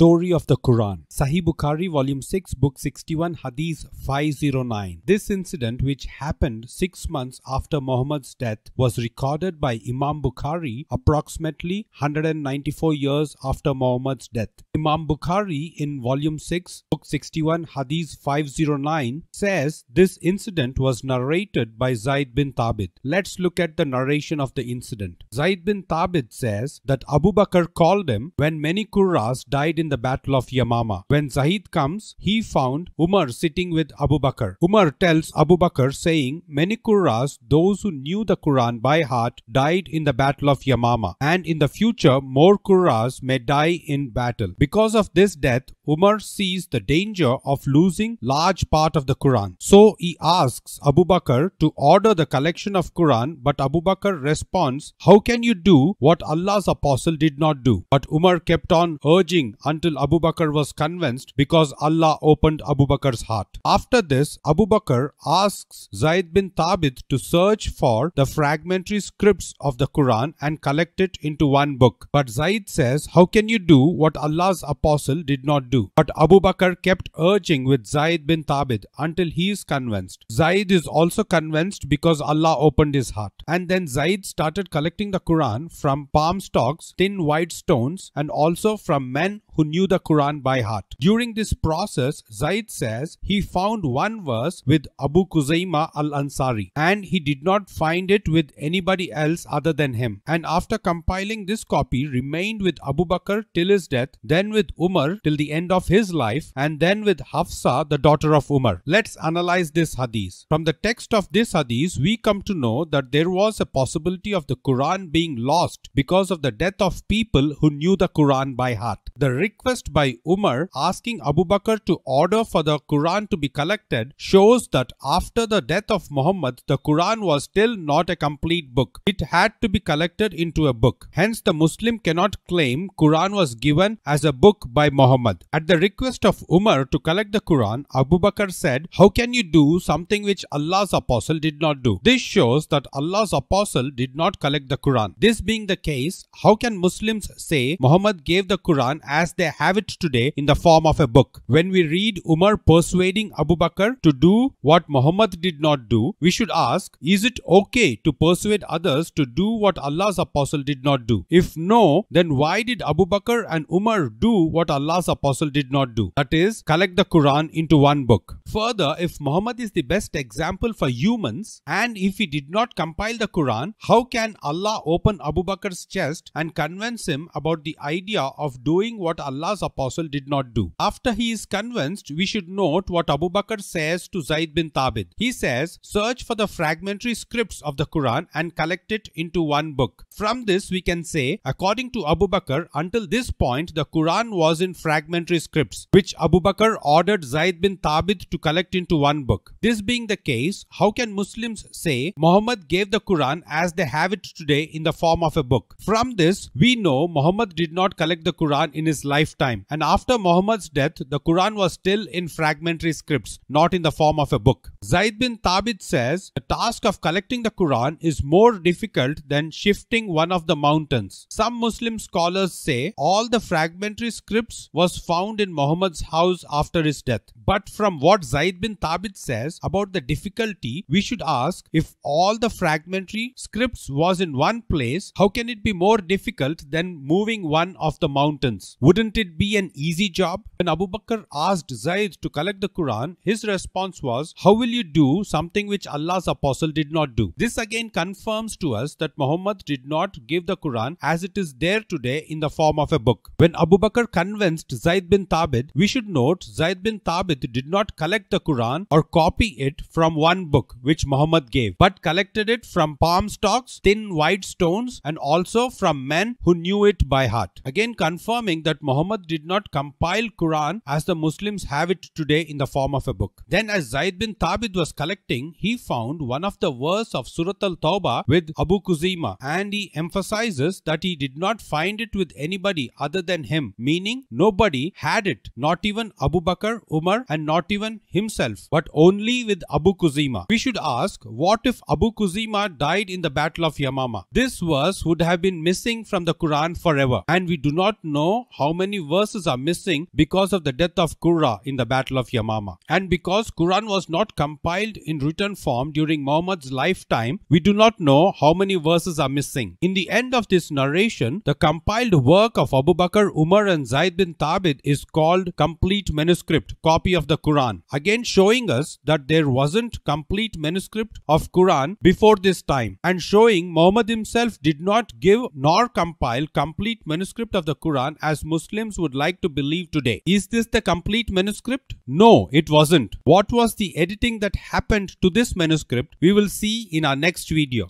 Story of the Quran, Sahih Bukhari, Volume 6, Book 61, Hadith 509. This incident, which happened six months after Muhammad's death, was recorded by Imam Bukhari approximately 194 years after Muhammad's death. Imam Bukhari, in Volume 6, Book 61, Hadith 509, says this incident was narrated by Zaid bin Thabit. Let's look at the narration of the incident. Zaid bin Thabit says that Abu Bakr called him when many Qurras died in the Battle of Yamama. When Zahid comes, he found Umar sitting with Abu Bakr. Umar tells Abu Bakr saying, Many Qurras, those who knew the Quran by heart, died in the Battle of Yamama and in the future more Qurras may die in battle. Because of this death, Umar sees the danger of losing large part of the Quran. So he asks Abu Bakr to order the collection of Quran but Abu Bakr responds, How can you do what Allah's apostle did not do? But Umar kept on urging until until Abu Bakr was convinced because Allah opened Abu Bakr's heart. After this, Abu Bakr asks Zaid bin Thabit to search for the fragmentary scripts of the Quran and collect it into one book. But Zaid says, how can you do what Allah's apostle did not do? But Abu Bakr kept urging with Zaid bin Thabit until he is convinced. Zaid is also convinced because Allah opened his heart. And then Zaid started collecting the Quran from palm stalks, thin white stones and also from men who knew the Quran by heart. During this process, Zaid says he found one verse with Abu Kuzayma al-Ansari and he did not find it with anybody else other than him. And after compiling this copy, remained with Abu Bakr till his death, then with Umar till the end of his life, and then with Hafsa, the daughter of Umar. Let's analyze this hadith. From the text of this hadith, we come to know that there was a possibility of the Quran being lost because of the death of people who knew the Quran by heart. The request by Umar asking Abu Bakr to order for the Quran to be collected shows that after the death of Muhammad, the Quran was still not a complete book. It had to be collected into a book. Hence, the Muslim cannot claim Quran was given as a book by Muhammad. At the request of Umar to collect the Quran, Abu Bakr said, How can you do something which Allah's apostle did not do? This shows that Allah's apostle did not collect the Quran. This being the case, how can Muslims say Muhammad gave the Quran as they have it today in the form of a book. When we read Umar persuading Abu Bakr to do what Muhammad did not do, we should ask, is it okay to persuade others to do what Allah's apostle did not do? If no, then why did Abu Bakr and Umar do what Allah's apostle did not do? That is, collect the Quran into one book. Further, if Muhammad is the best example for humans and if he did not compile the Quran, how can Allah open Abu Bakr's chest and convince him about the idea of doing what what Allah's apostle did not do. After he is convinced, we should note what Abu Bakr says to Zaid bin Thabit. He says, search for the fragmentary scripts of the Quran and collect it into one book. From this we can say, according to Abu Bakr, until this point the Quran was in fragmentary scripts, which Abu Bakr ordered Zaid bin Thabit to collect into one book. This being the case, how can Muslims say Muhammad gave the Quran as they have it today in the form of a book? From this, we know Muhammad did not collect the Quran in his lifetime. And after Muhammad's death, the Quran was still in fragmentary scripts, not in the form of a book. Zaid bin Thabit says the task of collecting the Quran is more difficult than shifting one of the mountains. Some Muslim scholars say all the fragmentary scripts was found in Muhammad's house after his death. But from what Zaid bin Thabit says about the difficulty, we should ask if all the fragmentary scripts was in one place, how can it be more difficult than moving one of the mountains? Would wouldn't it be an easy job? When Abu Bakr asked Zayd to collect the Quran, his response was, How will you do something which Allah's apostle did not do? This again confirms to us that Muhammad did not give the Quran as it is there today in the form of a book. When Abu Bakr convinced Zayd bin Thabit, we should note Zayd bin Thabit did not collect the Quran or copy it from one book which Muhammad gave, but collected it from palm stalks, thin white stones, and also from men who knew it by heart. Again confirming that Muhammad did not compile Quran as the Muslims have it today in the form of a book. Then as Zaid bin Thabit was collecting, he found one of the verse of Surat al-Tawbah with Abu Kuzaima and he emphasizes that he did not find it with anybody other than him, meaning nobody had it, not even Abu Bakr, Umar and not even himself, but only with Abu Kuzaima. We should ask, what if Abu Kuzaima died in the Battle of Yamama? This verse would have been missing from the Quran forever and we do not know how many verses are missing because of the death of Qurra in the Battle of Yamama. And because Quran was not compiled in written form during Muhammad's lifetime, we do not know how many verses are missing. In the end of this narration, the compiled work of Abu Bakr, Umar and Zaid bin Thabit is called complete manuscript, copy of the Quran. Again showing us that there wasn't complete manuscript of Quran before this time and showing Muhammad himself did not give nor compile complete manuscript of the Quran as Muslims. Muslims would like to believe today. Is this the complete manuscript? No, it wasn't. What was the editing that happened to this manuscript, we will see in our next video.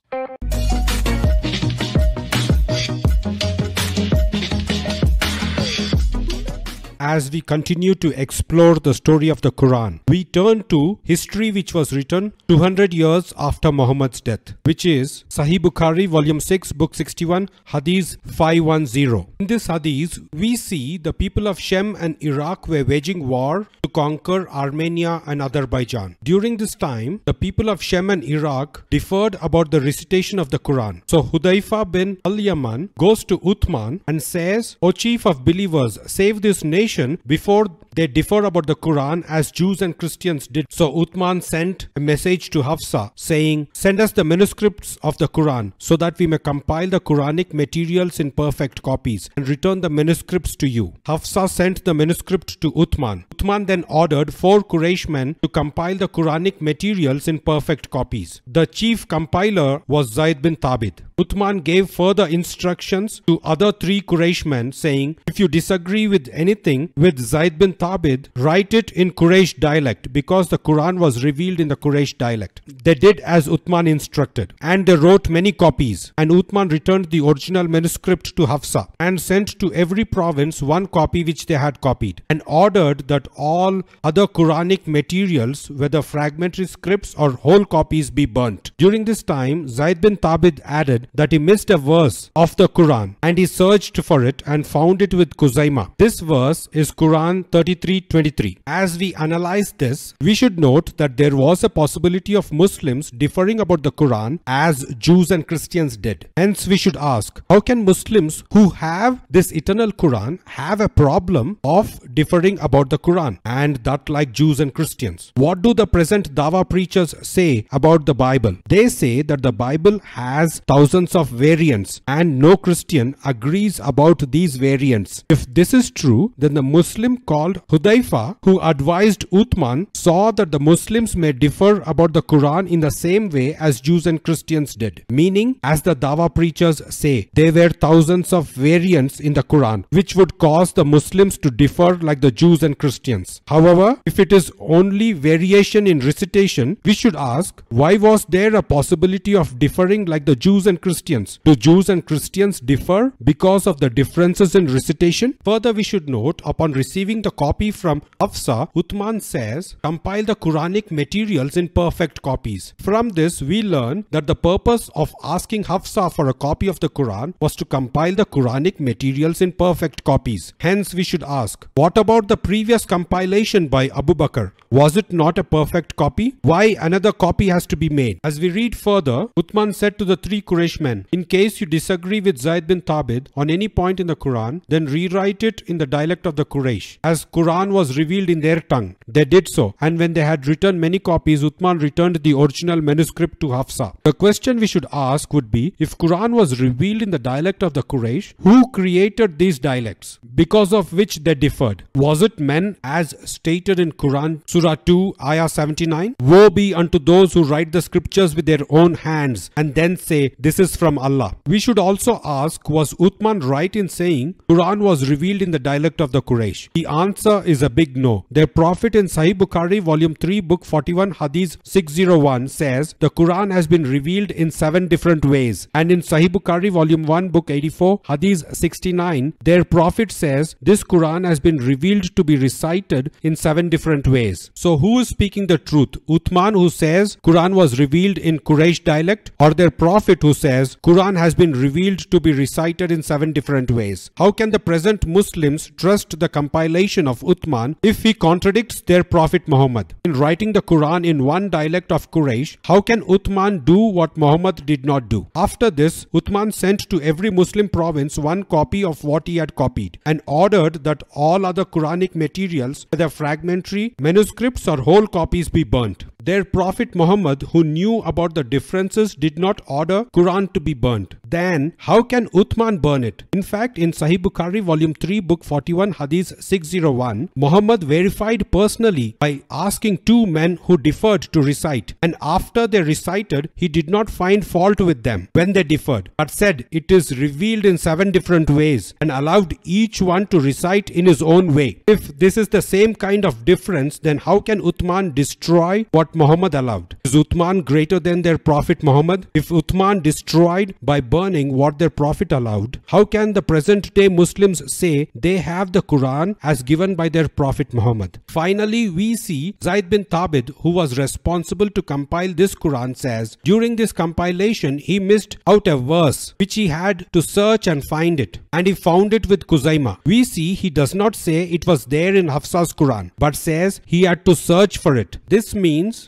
As we continue to explore the story of the Quran, we turn to history which was written 200 years after Muhammad's death, which is Sahih Bukhari, Volume 6, Book 61, Hadith 510. In this Hadith, we see the people of Shem and Iraq were waging war to conquer Armenia and Azerbaijan. During this time, the people of Shem and Iraq differed about the recitation of the Quran. So Hudayfa bin Al-Yaman goes to Uthman and says, O chief of believers, save this nation before they differ about the Quran as Jews and Christians did. So Uthman sent a message to Hafsa saying, Send us the manuscripts of the Quran so that we may compile the Quranic materials in perfect copies and return the manuscripts to you. Hafsa sent the manuscript to Uthman. Uthman then ordered four Quraysh men to compile the Quranic materials in perfect copies. The chief compiler was Zayd bin Thabit. Uthman gave further instructions to other three Quraysh men saying, If you disagree with anything with Zayd bin Thabit, Thabit write it in Quraysh dialect because the Quran was revealed in the Quraysh dialect. They did as Uthman instructed and they wrote many copies and Uthman returned the original manuscript to Hafsa and sent to every province one copy which they had copied and ordered that all other Quranic materials whether fragmentary scripts or whole copies be burnt. During this time Zaid bin Thabit added that he missed a verse of the Quran and he searched for it and found it with Kuzayma. This verse is Quran 33 23-23. As we analyze this, we should note that there was a possibility of Muslims differing about the Quran as Jews and Christians did. Hence we should ask, how can Muslims who have this eternal Quran have a problem of differing about the Quran and that like Jews and Christians? What do the present Dawa preachers say about the Bible? They say that the Bible has thousands of variants and no Christian agrees about these variants. If this is true, then the Muslim called Hudayfa, who advised Uthman, saw that the Muslims may differ about the Quran in the same way as Jews and Christians did, meaning, as the Dawa preachers say, there were thousands of variants in the Quran, which would cause the Muslims to differ like the Jews and Christians. However, if it is only variation in recitation, we should ask, why was there a possibility of differing like the Jews and Christians? Do Jews and Christians differ because of the differences in recitation? Further, we should note, upon receiving the call copy from Hafsa, Uthman says, compile the Quranic materials in perfect copies. From this, we learn that the purpose of asking Hafsa for a copy of the Quran was to compile the Quranic materials in perfect copies. Hence, we should ask, what about the previous compilation by Abu Bakr? Was it not a perfect copy? Why another copy has to be made? As we read further, Uthman said to the three Quraysh men, in case you disagree with Zayd bin Thabit on any point in the Quran, then rewrite it in the dialect of the Quraysh. As Quran was revealed in their tongue. They did so, and when they had written many copies, Uthman returned the original manuscript to Hafsa. The question we should ask would be, if Quran was revealed in the dialect of the Quraysh, who created these dialects, because of which they differed? Was it men, as stated in Quran, Surah 2, Ayah 79? Woe be unto those who write the scriptures with their own hands, and then say, this is from Allah. We should also ask, was Uthman right in saying, Quran was revealed in the dialect of the Quraysh? The answer is a big no. Their prophet in Sahih Bukhari volume 3 book 41 Hadith 601 says the Quran has been revealed in seven different ways and in Sahih Bukhari volume 1 book 84 Hadith 69 their prophet says this Quran has been revealed to be recited in seven different ways. So who is speaking the truth? Uthman who says Quran was revealed in Quraysh dialect or their prophet who says Quran has been revealed to be recited in seven different ways. How can the present Muslims trust the compilation of of Uthman if he contradicts their Prophet Muhammad. In writing the Quran in one dialect of Quraysh, how can Uthman do what Muhammad did not do? After this, Uthman sent to every Muslim province one copy of what he had copied and ordered that all other Quranic materials, whether fragmentary, manuscripts or whole copies be burnt. Their prophet Muhammad, who knew about the differences, did not order Quran to be burnt. Then, how can Uthman burn it? In fact, in Sahih Bukhari, volume 3, book 41, hadith 601, Muhammad verified personally by asking two men who differed to recite. And after they recited, he did not find fault with them when they differed, but said it is revealed in seven different ways and allowed each one to recite in his own way. If this is the same kind of difference, then how can Uthman destroy what Muhammad allowed. Is Uthman greater than their prophet Muhammad? If Uthman destroyed by burning what their prophet allowed, how can the present day Muslims say they have the Quran as given by their prophet Muhammad? Finally, we see Zaid bin Thabit, who was responsible to compile this Quran, says during this compilation he missed out a verse which he had to search and find it, and he found it with Kuzaima. We see he does not say it was there in Hafsa's Quran, but says he had to search for it. This means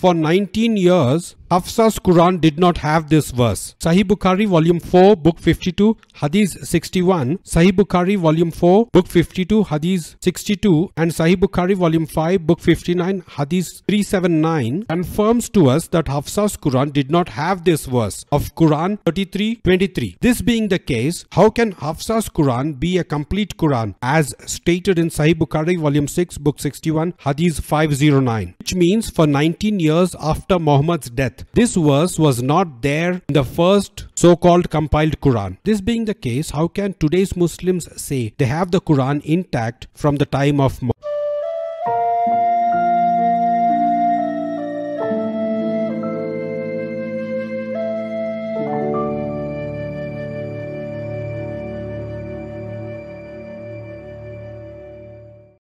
For 19 years, Hafsa's Quran did not have this verse. Sahih Bukhari volume 4 book 52 hadith 61, Sahih Bukhari volume 4 book 52 hadith 62 and Sahih Bukhari volume 5 book 59 hadith 379 confirms to us that Hafsa's Quran did not have this verse of Quran 33:23. This being the case, how can Hafsa's Quran be a complete Quran as stated in Sahih Bukhari volume 6 book 61 hadith 509 which means for 19 years years after Muhammad's death. This verse was not there in the first so-called compiled Quran. This being the case, how can today's Muslims say they have the Quran intact from the time of Muhammad?